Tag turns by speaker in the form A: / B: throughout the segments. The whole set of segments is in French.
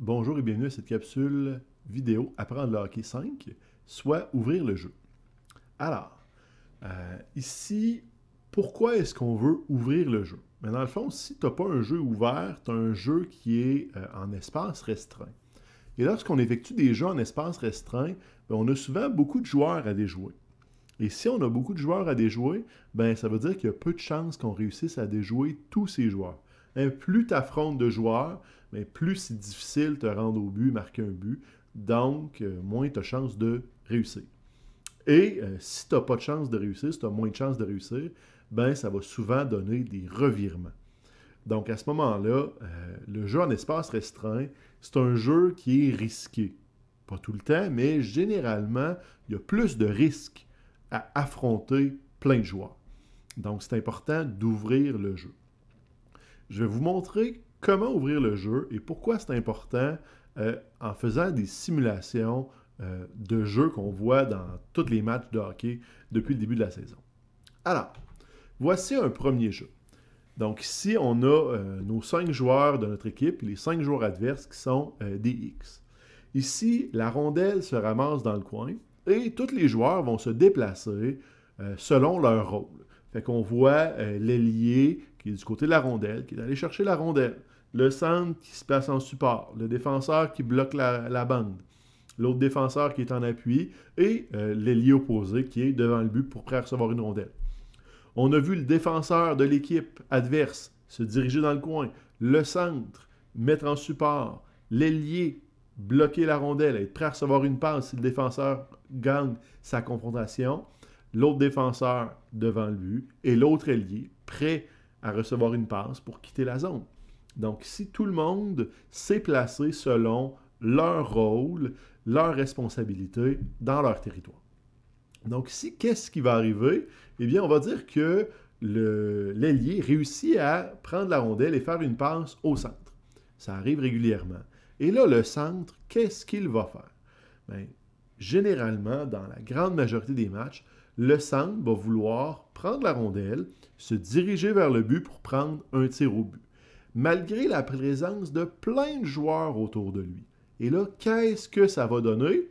A: Bonjour et bienvenue à cette capsule vidéo Apprendre le hockey 5, soit ouvrir le jeu. Alors, euh, ici, pourquoi est-ce qu'on veut ouvrir le jeu? Mais dans le fond, si tu n'as pas un jeu ouvert, tu as un jeu qui est euh, en espace restreint. Et lorsqu'on effectue des jeux en espace restreint, ben, on a souvent beaucoup de joueurs à déjouer. Et si on a beaucoup de joueurs à déjouer, ben ça veut dire qu'il y a peu de chances qu'on réussisse à déjouer tous ces joueurs. Eh, plus tu affrontes de joueurs, mais plus c'est difficile de te rendre au but, marquer un but. Donc, euh, moins tu as chance de réussir. Et euh, si tu n'as pas de chance de réussir, si tu as moins de chance de réussir, ben, ça va souvent donner des revirements. Donc, à ce moment-là, euh, le jeu en espace restreint, c'est un jeu qui est risqué. Pas tout le temps, mais généralement, il y a plus de risques à affronter plein de joueurs. Donc, c'est important d'ouvrir le jeu je vais vous montrer comment ouvrir le jeu et pourquoi c'est important euh, en faisant des simulations euh, de jeux qu'on voit dans tous les matchs de hockey depuis le début de la saison. Alors, voici un premier jeu. Donc ici, on a euh, nos cinq joueurs de notre équipe les cinq joueurs adverses qui sont des X. Ici, la rondelle se ramasse dans le coin et tous les joueurs vont se déplacer selon leur rôle. Fait qu'on voit euh, l'ailier qui est du côté de la rondelle, qui est allé chercher la rondelle. Le centre qui se passe en support. Le défenseur qui bloque la, bande. L'autre défenseur qui est en appui. Et euh, l'ailier opposé qui est devant le but pour pré recevoir une rondelle. On a vu le défenseur de l'équipe adverse se diriger dans le coin. Le centre, mettre en support. L'ailier, bloquer la rondelle, être prêt à recevoir une passe si le défenseur gagne sa confrontation l'autre défenseur devant le but et l'autre ailier prêt à recevoir une passe pour quitter la zone. Donc, si tout le monde s'est placé selon leur rôle, leur responsabilité dans leur territoire. Donc, si qu'est-ce qui va arriver? Eh bien, on va dire que l'ailier réussit à prendre la rondelle et faire une passe au centre. Ça arrive régulièrement. Et là, le centre, qu'est-ce qu'il va faire? Ben, généralement, dans la grande majorité des matchs, le centre va vouloir prendre la rondelle, se diriger vers le but pour prendre un tir au but, malgré la présence de plein de joueurs autour de lui. Et là, qu'est-ce que ça va donner?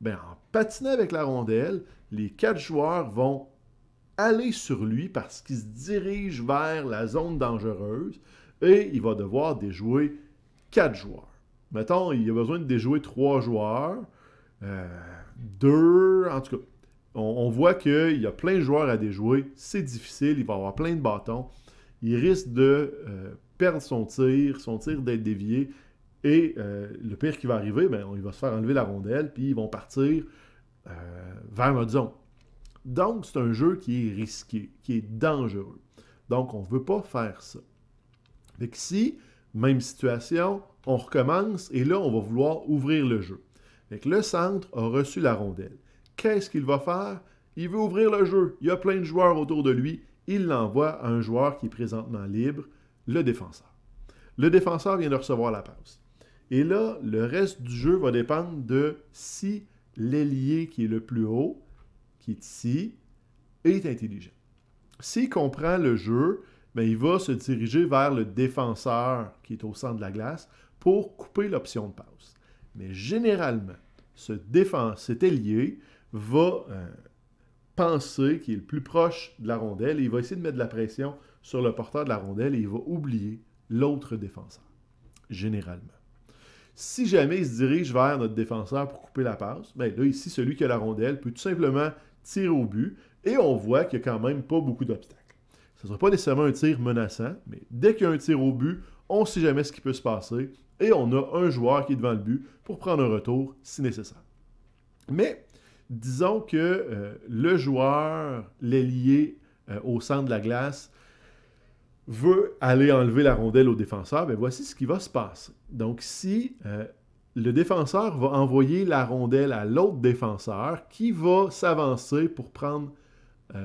A: Ben, en patinant avec la rondelle, les quatre joueurs vont aller sur lui parce qu'il se dirige vers la zone dangereuse et il va devoir déjouer quatre joueurs. Mettons, il a besoin de déjouer trois joueurs, euh, deux, en tout cas, on, voit qu'il y a plein de joueurs à déjouer. C'est difficile. Il va avoir plein de bâtons. Il risque de euh, perdre son tir, son tir d'être dévié. Et euh, le pire qui va arriver, ben, il va se faire enlever la rondelle, puis ils vont partir euh, vers notre zone. Donc, c'est un jeu qui est risqué, qui est dangereux. Donc, on ne veut pas faire ça. Fait ici, même situation, on recommence et là, on va vouloir ouvrir le jeu. le centre a reçu la rondelle qu'est-ce qu'il va faire? Il veut ouvrir le jeu. Il y a plein de joueurs autour de lui. Il l'envoie à un joueur qui est présentement libre, le défenseur. Le défenseur vient de recevoir la passe. Et là, le reste du jeu va dépendre de si l'ailier qui est le plus haut, qui est ici, est intelligent. S'il comprend le jeu, bien, il va se diriger vers le défenseur qui est au centre de la glace pour couper l'option de passe. Mais généralement, ce défense, cet ailier va euh, penser qu'il est le plus proche de la rondelle et il va essayer de mettre de la pression sur le porteur de la rondelle et il va oublier l'autre défenseur, généralement. Si jamais il se dirige vers notre défenseur pour couper la passe, bien là, ici, celui qui a la rondelle peut tout simplement tirer au but et on voit qu'il n'y a quand même pas beaucoup d'obstacles. Ce ne sera pas nécessairement un tir menaçant, mais dès qu'il y a un tir au but, on ne sait jamais ce qui peut se passer et on a un joueur qui est devant le but pour prendre un retour si nécessaire. Mais disons que euh, le joueur, l'ailier euh, au centre de la glace, veut aller enlever la rondelle au défenseur, ben, voici ce qui va se passer. Donc si euh, le défenseur va envoyer la rondelle à l'autre défenseur qui va s'avancer pour prendre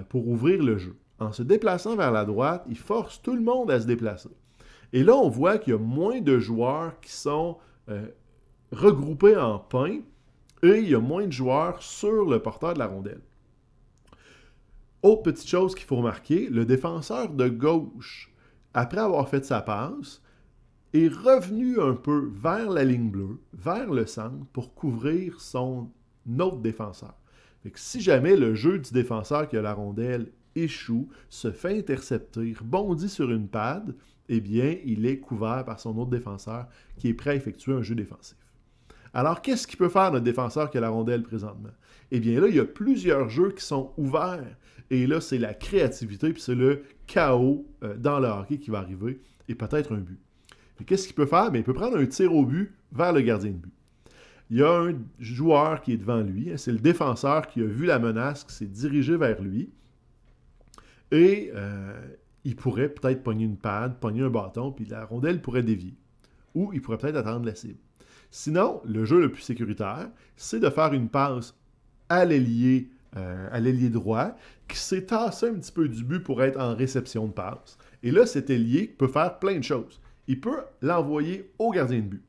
A: pour ouvrir le jeu. En se déplaçant vers la droite, il force tout le monde à se déplacer. Et là, on voit qu'il y a moins de joueurs qui sont regroupés en pain et il y a moins de joueurs sur le porteur de la rondelle. Autre petite chose qu'il faut remarquer, le défenseur de gauche, après avoir fait sa passe, est revenu un peu vers la ligne bleue, vers le centre, pour couvrir son autre défenseur. si jamais le jeu du défenseur qui a la rondelle échoue, se fait intercepter, bondit sur une pad, eh bien, il est couvert par son autre défenseur qui est prêt à effectuer un jeu défensif. Alors, qu'est-ce qui peut faire notre défenseur qui a la rondelle présentement? Eh bien là, il y a plusieurs jeux qui sont ouverts. Et là, c'est la créativité, puis c'est le chaos euh, dans le hockey qui va arriver, et peut-être un but. Qu'est-ce qu'il peut faire? Bien, il peut prendre un tir au but vers le gardien de but. Il y a un joueur qui est devant lui, hein, c'est le défenseur qui a vu la menace, qui s'est dirigé vers lui. Et euh, il pourrait peut-être pogner une pad, pogner un bâton, puis la rondelle pourrait dévier. Ou il pourrait peut-être attendre la cible. Sinon, le jeu le plus sécuritaire, c'est de faire une passe euh, à l'ailier droit qui s'est tassé un petit peu du but pour être en réception de passe. Et là, cet ailier peut faire plein de choses. Il peut l'envoyer au gardien de but.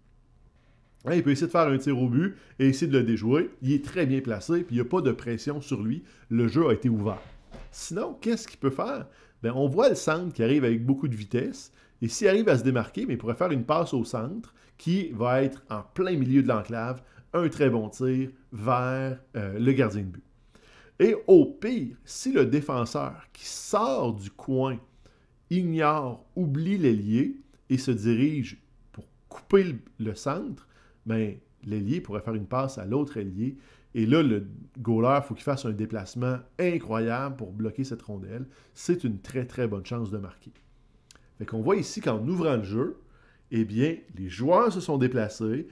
A: Hein, il peut essayer de faire un tir au but et essayer de le déjouer. Il est très bien placé, puis il n'y a pas de pression sur lui. Le jeu a été ouvert. Sinon, qu'est-ce qu'il peut faire? Ben, on voit le centre qui arrive avec beaucoup de vitesse. Et s'il arrive à se démarquer, mais ben, il pourrait faire une passe au centre qui va être en plein milieu de l'enclave, un très bon tir vers euh, le gardien de but. Et au pire, si le défenseur qui sort du coin ignore, oublie l'ailier et se dirige pour couper le, centre, ben, l'ailier pourrait faire une passe à l'autre ailier. Et là, le goaler, faut qu'il fasse un déplacement incroyable pour bloquer cette rondelle. C'est une très, très bonne chance de marquer. Fait qu'on voit ici qu'en ouvrant le jeu, eh bien, les joueurs se sont déplacés,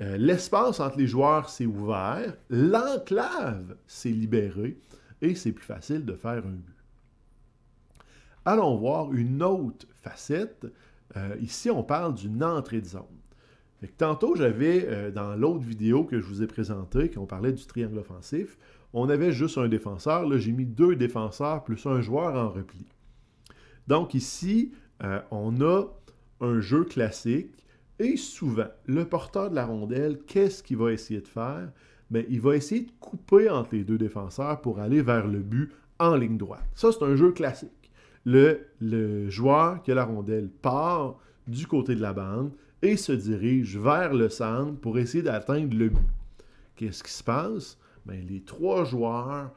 A: euh, l'espace entre les joueurs s'est ouvert, l'enclave s'est libérée et c'est plus facile de faire un but. Allons voir une autre facette. Euh, ici, on parle d'une entrée de zone. tantôt, j'avais, euh, dans l'autre vidéo que je vous ai présentée, quand on parlait du triangle offensif, on avait juste un défenseur. Là, j'ai mis deux défenseurs plus un joueur en repli. Donc ici, on a un jeu classique. Et souvent, le porteur de la rondelle, qu'est-ce qu'il va essayer de faire? Bien, il va essayer de couper entre les deux défenseurs pour aller vers le but en ligne droite. Ça, c'est un jeu classique. Le, le joueur qui a la rondelle part du côté de la bande et se dirige vers le centre pour essayer d'atteindre le but. Qu'est-ce qui se passe? Ben, les trois joueurs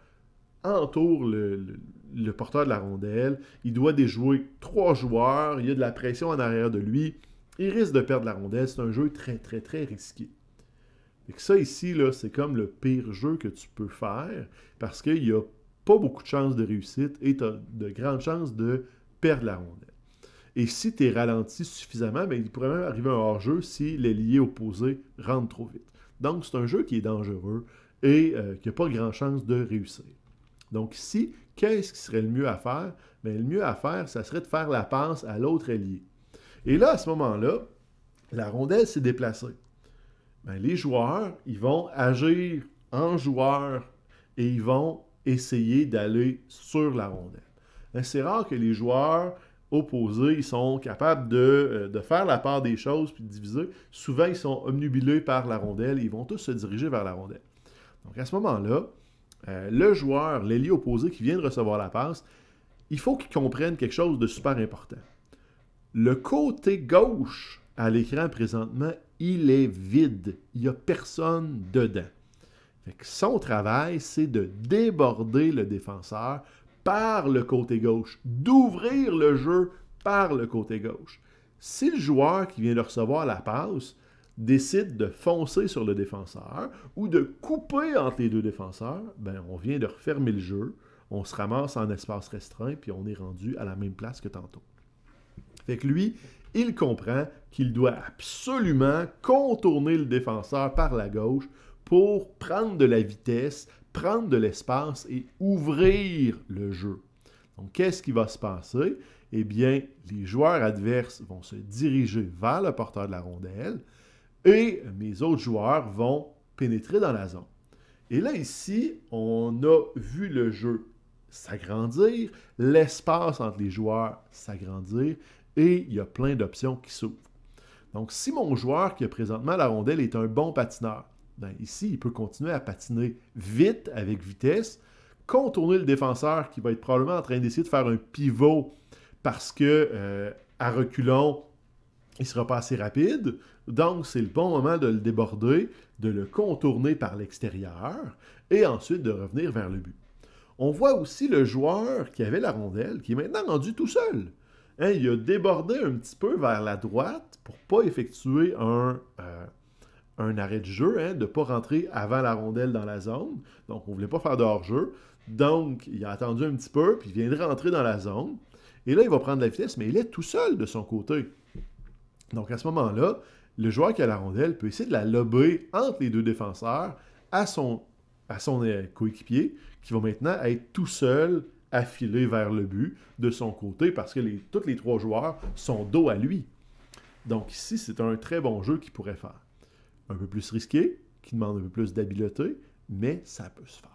A: entourent le, le porteur de la rondelle. Il doit déjouer trois joueurs. Il y a de la pression en arrière de lui. Il risque de perdre la rondelle. C'est un jeu très, très, très risqué. Et ça ici, là, c'est comme le pire jeu que tu peux faire parce qu'il n'y a pas beaucoup de chances de réussite et tu as de grandes chances de perdre la rondelle. Et si tu es ralenti suffisamment, ben, il pourrait même arriver un hors-jeu si les liés opposés rentrent trop vite. Donc, c'est un jeu qui est dangereux et euh, qui n'a pas grand chance de réussir. Donc, ici, qu'est-ce qui serait le mieux à faire? Mais ben, le mieux à faire, ça serait de faire la passe à l'autre ailier. Et là, à ce moment-là, la rondelle s'est déplacée. Ben, les joueurs, ils vont agir en joueur et ils vont essayer d'aller sur la rondelle. Ben, c'est rare que les joueurs opposés ils sont capables euh, de, faire la part des choses puis de diviser. Souvent, ils sont omnubilés par la rondelle. Ils vont tous se diriger vers la rondelle. Donc, à ce moment-là, euh, le joueur, l'ailier opposé qui vient de recevoir la passe, il faut qu'il comprenne quelque chose de super important. Le côté gauche à l'écran présentement, il est vide. Il n'y a personne dedans. son travail, c'est de déborder le défenseur par le côté gauche, d'ouvrir le jeu par le côté gauche. Si le joueur qui vient de recevoir la passe décide de foncer sur le défenseur ou de couper entre les deux défenseurs, ben, on vient de refermer le jeu, on se ramasse en espace restreint, puis on est rendu à la même place que tantôt. Fait lui, il comprend qu'il doit absolument contourner le défenseur par la gauche pour prendre de la vitesse, prendre de l'espace et ouvrir le jeu. Donc, qu'est-ce qui va se passer? Eh bien, les joueurs adverses vont se diriger vers le porteur de la rondelle, et mes autres joueurs vont pénétrer dans la zone. Et là, ici, on a vu le jeu s'agrandir, l'espace entre les joueurs s'agrandir, et il y a plein d'options qui s'ouvrent. Donc, si mon joueur qui a présentement la rondelle est un bon patineur, ben, ici, il peut continuer à patiner vite, avec vitesse, contourner le défenseur qui va être probablement en train d'essayer de faire un pivot parce que euh, à reculons, il sera pas assez rapide, donc c'est le bon moment de le déborder, de le contourner par l'extérieur et ensuite de revenir vers le but. On voit aussi le joueur qui avait la rondelle qui est maintenant rendu tout seul. Hein, il a débordé un petit peu vers la droite pour pas effectuer un, euh, arrêt de jeu, hein, de ne pas rentrer avant la rondelle dans la zone. Donc, on ne voulait pas faire de hors-jeu. Donc, il a attendu un petit peu, puis il vient de rentrer dans la zone. Et là, il va prendre la vitesse, mais il est tout seul de son côté. Donc à ce moment-là, le joueur qui a la rondelle peut essayer de la lober entre les deux défenseurs à son, euh, coéquipier, qui va maintenant être tout seul affilé vers le but de son côté parce que tous les trois joueurs sont dos à lui. Donc ici, c'est un très bon jeu qu'il pourrait faire. Un peu plus risqué, qui demande un peu plus d'habileté, mais ça peut se faire.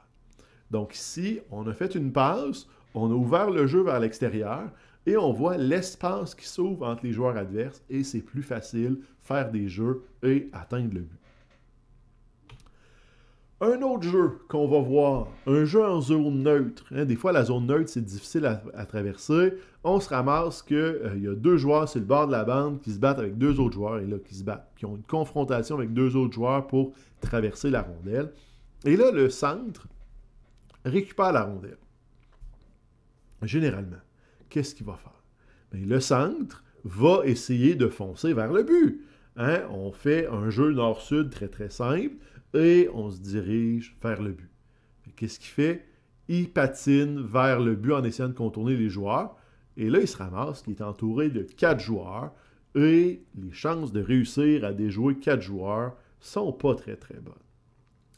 A: Donc ici, on a fait une passe, on a ouvert le jeu vers l'extérieur, et on voit l'espace qui s'ouvre entre les joueurs adverses et c'est plus facile faire des jeux et atteindre le but. Un autre jeu qu'on va voir, un jeu en zone neutre. Hein, des fois, la zone neutre, c'est difficile à, traverser. On se ramasse qu'il euh, y a deux joueurs sur le bord de la bande qui se battent avec deux autres joueurs, et là, qui se battent, qui ont une confrontation avec deux autres joueurs pour traverser la rondelle. Et là, le centre récupère la rondelle. Généralement qu'est-ce qu'il va faire? Ben, le centre va essayer de foncer vers le but. Hein? On fait un jeu nord-sud très très simple et on se dirige vers le but. Qu'est-ce qu'il fait? Il patine vers le but en essayant de contourner les joueurs. Et là, il se ramasse il est entouré de quatre joueurs et les chances de réussir à déjouer quatre joueurs sont pas très très bonnes.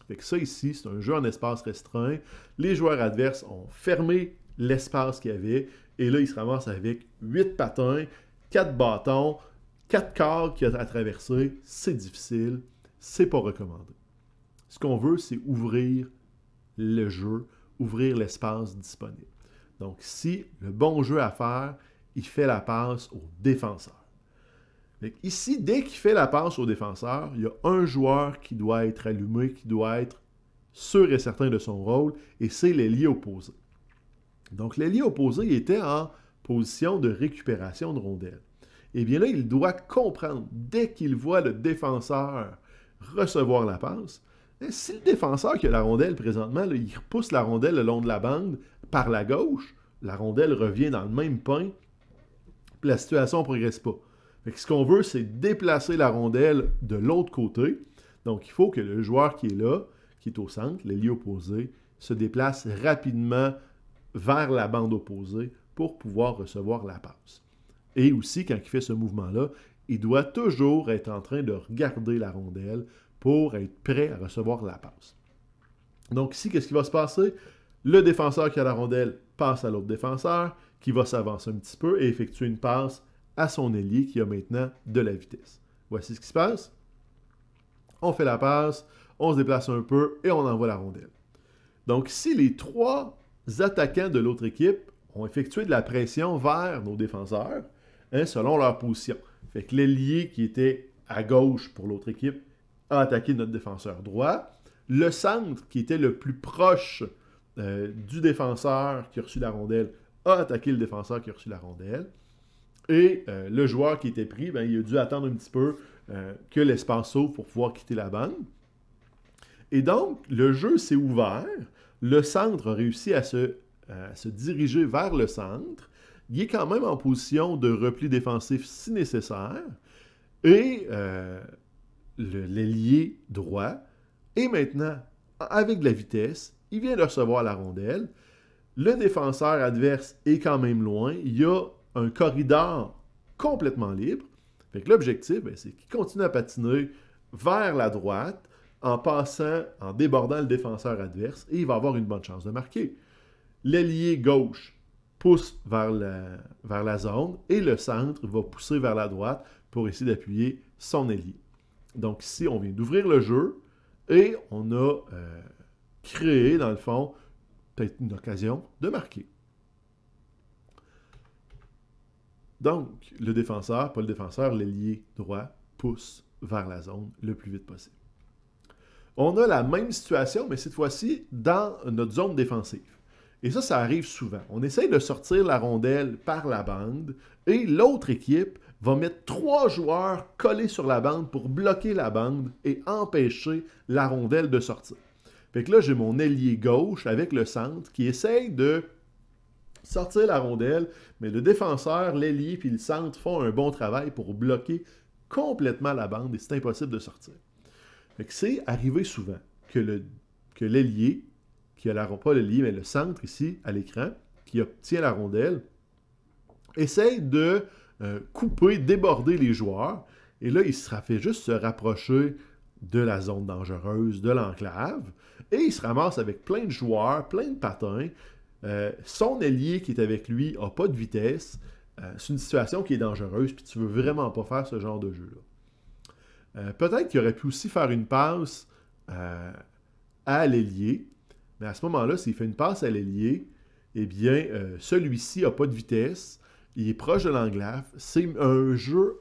A: Fait ça ici, c'est un jeu en espace restreint. Les joueurs adverses ont fermé l'espace qu'il y avait et là, il se ramasse avec huit patins, quatre bâtons, quatre corps qu'il a à traverser. C'est difficile, c'est pas recommandé. Ce qu'on veut, c'est ouvrir le jeu, ouvrir l'espace disponible. Donc, si le bon jeu à faire, il fait la passe au défenseur. ici, dès qu'il fait la passe au défenseur, il y a un joueur qui doit être allumé, qui doit être sûr et certain de son rôle, et c'est les liés opposés. Donc l'ailier opposés était en position de récupération de rondelle. Et eh bien là, il doit comprendre dès qu'il voit le défenseur recevoir la passe. Et eh, si le défenseur qui a la rondelle présentement, il repousse la rondelle le long de la bande par la gauche, la rondelle revient dans le même point, la situation ne progresse pas. ce qu'on veut, c'est déplacer la rondelle de l'autre côté. Donc, il faut que le joueur qui est là, qui est au centre, l'ailier opposé, se déplace rapidement vers la bande opposée pour pouvoir recevoir la passe. Et aussi, quand il fait ce mouvement-là, il doit toujours être en train de regarder la rondelle pour être prêt à recevoir la passe. Donc ici, qu'est-ce qui va se passer? Le défenseur qui a la rondelle passe à l'autre défenseur, qui va s'avancer un petit peu et effectuer une passe à son ailier qui a maintenant de la vitesse. Voici ce qui se passe. On fait la passe, on se déplace un peu et on envoie la rondelle. Donc, si les trois attaquants de l'autre équipe ont effectué de la pression vers nos défenseurs hein, selon leur position. Fait que l'ailier qui était à gauche pour l'autre équipe a attaqué notre défenseur droit. Le centre qui était le plus proche euh, du défenseur qui a reçu la rondelle a attaqué le défenseur qui a reçu la rondelle. Et euh, le joueur qui était pris, ben, il a dû attendre un petit peu euh, que l'espace s'ouvre pour pouvoir quitter la bande. Et donc, le jeu s'est ouvert le centre a réussi à se, diriger vers le centre. Il est quand même en position de repli défensif si nécessaire. Et euh, l'ailier droit est maintenant avec de la vitesse. Il vient de recevoir la rondelle. Le défenseur adverse est quand même loin. Il y a un corridor complètement libre. l'objectif, ben, c'est qu'il continue à patiner vers la droite en passant, en débordant le défenseur adverse et il va avoir une bonne chance de marquer. L'ailier gauche pousse vers la, vers la zone et le centre va pousser vers la droite pour essayer d'appuyer son ailier. Donc ici, on vient d'ouvrir le jeu et on a euh, créé, dans le fond, peut-être une occasion de marquer. Donc, le défenseur, pas le défenseur, l'ailier droit pousse vers la zone le plus vite possible on a la même situation, mais cette fois-ci dans notre zone défensive. Et ça, ça arrive souvent. On essaye de sortir la rondelle par la bande et l'autre équipe va mettre trois joueurs collés sur la bande pour bloquer la bande et empêcher la rondelle de sortir. Fait que là, j'ai mon ailier gauche avec le centre qui essaye de sortir la rondelle, mais le défenseur, l'ailier puis le centre font un bon travail pour bloquer complètement la bande et c'est impossible de sortir c'est arrivé souvent que l'ailier, qui a la pas l'ailier, mais le centre ici à l'écran, qui obtient la rondelle, essaie de euh, couper, déborder les joueurs. Et là, il se fait juste se rapprocher de la zone dangereuse, de l'enclave. Et il se ramasse avec plein de joueurs, plein de patins. Euh, son ailier qui est avec lui n'a pas de vitesse. Euh, c'est une situation qui est dangereuse, puis tu veux vraiment pas faire ce genre de jeu-là. Euh, peut-être qu'il aurait pu aussi faire une passe euh, à l'ailier, mais à ce moment-là, s'il fait une passe à l'ailier, eh bien, euh, celui-ci n'a pas de vitesse, il est proche de l'englave, c'est un jeu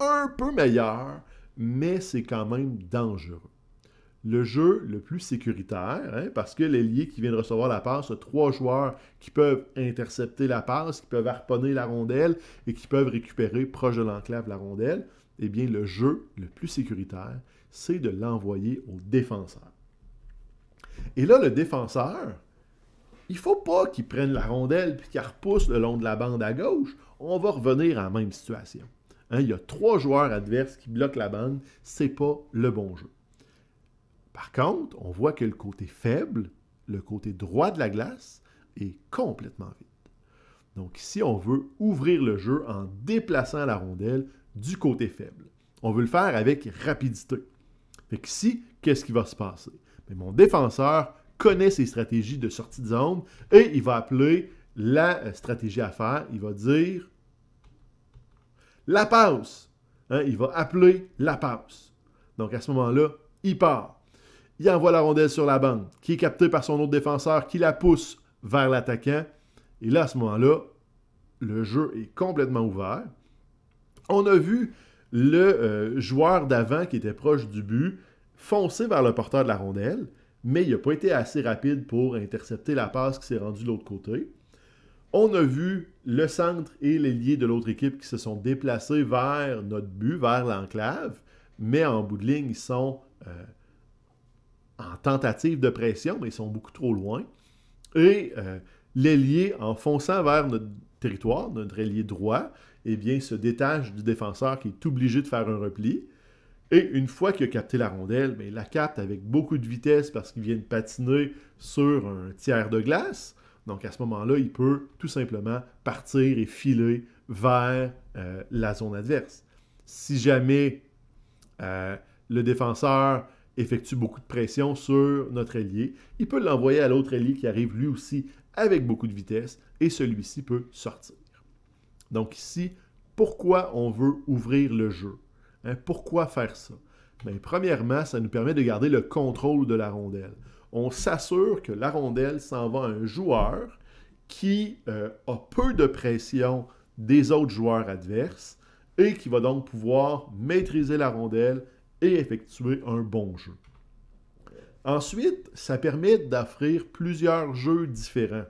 A: un peu meilleur, mais c'est quand même dangereux. Le jeu le plus sécuritaire, hein, parce que l'ailier qui vient de recevoir la passe a trois joueurs qui peuvent intercepter la passe, qui peuvent harponner la rondelle et qui peuvent récupérer proche de l'enclave la rondelle eh bien, le jeu le plus sécuritaire, c'est de l'envoyer au défenseur. Et là, le défenseur, il faut pas qu'il prenne la rondelle puis qu'il repousse le long de la bande à gauche. On va revenir à la même situation. Hein, il y a trois joueurs adverses qui bloquent la bande. C'est pas le bon jeu. Par contre, on voit que le côté faible, le côté droit de la glace, est complètement vide. Donc si on veut ouvrir le jeu en déplaçant la rondelle du côté faible. On veut le faire avec rapidité. Fait que ici, qu'est-ce qui va se passer? Mais ben, mon défenseur connaît ses stratégies de sortie de zone et il va appeler la euh, stratégie à faire. Il va dire la passe. Hein, il va appeler la passe. Donc à ce moment-là, il part. Il envoie la rondelle sur la bande, qui est captée par son autre défenseur, qui la pousse vers l'attaquant. Et là, à ce moment-là, le jeu est complètement ouvert. On a vu le euh, joueur d'avant qui était proche du but foncer vers le porteur de la rondelle, mais il n'a pas été assez rapide pour intercepter la passe qui s'est rendue de l'autre côté. On a vu le centre et l'ailier de l'autre équipe qui se sont déplacés vers notre but, vers l'enclave, mais en bout de ligne, ils sont euh, en tentative de pression, mais ils sont beaucoup trop loin. Et euh, l'ailier, en fonçant vers notre territoire, notre ailier droit, eh bien, se détache du défenseur qui est obligé de faire un repli. Et une fois qu'il a capté la rondelle, mais ben, il la capte avec beaucoup de vitesse parce qu'il vient de patiner sur un tiers de glace. Donc à ce moment-là, il peut tout simplement partir et filer vers euh, la zone adverse. Si jamais euh, le défenseur effectue beaucoup de pression sur notre ailier, il peut l'envoyer à l'autre ailier qui arrive lui aussi avec beaucoup de vitesse et celui-ci peut sortir. Donc ici, pourquoi on veut ouvrir le jeu? Hein, pourquoi faire ça? Ben, premièrement, ça nous permet de garder le contrôle de la rondelle. On s'assure que la rondelle s'en va à un joueur qui euh, a peu de pression des autres joueurs adverses et qui va donc pouvoir maîtriser la rondelle et effectuer un bon jeu. Ensuite, ça permet d'offrir plusieurs jeux différents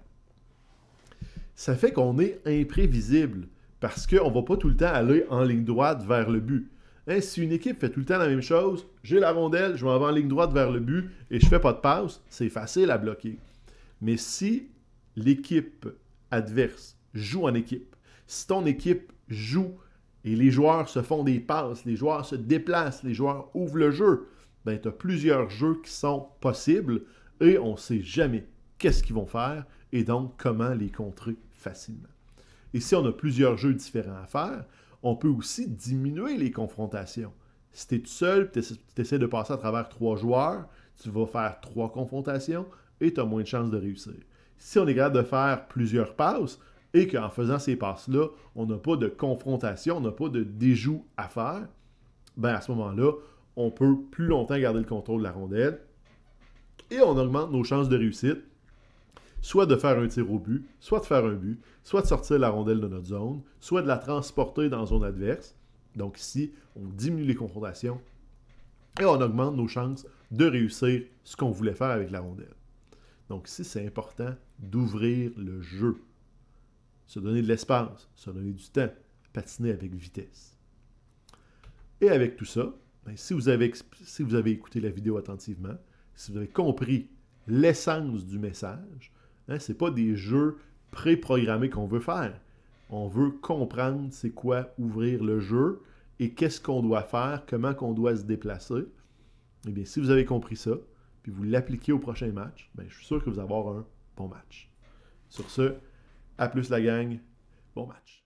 A: ça fait qu'on est imprévisible parce qu'on ne va pas tout le temps aller en ligne droite vers le but. Hein, si une équipe fait tout le temps la même chose, j'ai la rondelle, je m'en vais en ligne droite vers le but et je fais pas de passe, c'est facile à bloquer. Mais si l'équipe adverse joue en équipe, si ton équipe joue et les joueurs se font des passes, les joueurs se déplacent, les joueurs ouvrent le jeu, ben, tu as plusieurs jeux qui sont possibles et on ne sait jamais qu'est-ce qu'ils vont faire et donc comment les contrer facilement. Et si on a plusieurs jeux différents à faire, on peut aussi diminuer les confrontations. Si tu es tout seul, tu essaies de passer à travers trois joueurs, tu vas faire trois confrontations et tu as moins de chances de réussir. Si on est capable de faire plusieurs passes et qu'en faisant ces passes-là, on n'a pas de confrontation, on n'a pas de déjou à faire, ben à ce moment-là, on peut plus longtemps garder le contrôle de la rondelle et on augmente nos chances de réussite soit de faire un tir au but, soit de faire un but, soit de sortir la rondelle de notre zone, soit de la transporter dans la zone adverse. Donc ici, on diminue les confrontations et on augmente nos chances de réussir ce qu'on voulait faire avec la rondelle. Donc ici, c'est important d'ouvrir le jeu, se donner de l'espace, se donner du temps, patiner avec vitesse. Et avec tout ça, ben, si, vous avez, si vous avez écouté la vidéo attentivement, si vous avez compris l'essence du message, Hein, ce n'est pas des jeux préprogrammés qu'on veut faire. On veut comprendre c'est quoi ouvrir le jeu et qu'est-ce qu'on doit faire, comment qu'on doit se déplacer. Eh bien, si vous avez compris ça, puis vous l'appliquez au prochain match, ben, je suis sûr que vous allez avoir un bon match. Sur ce, à plus la gang, bon match.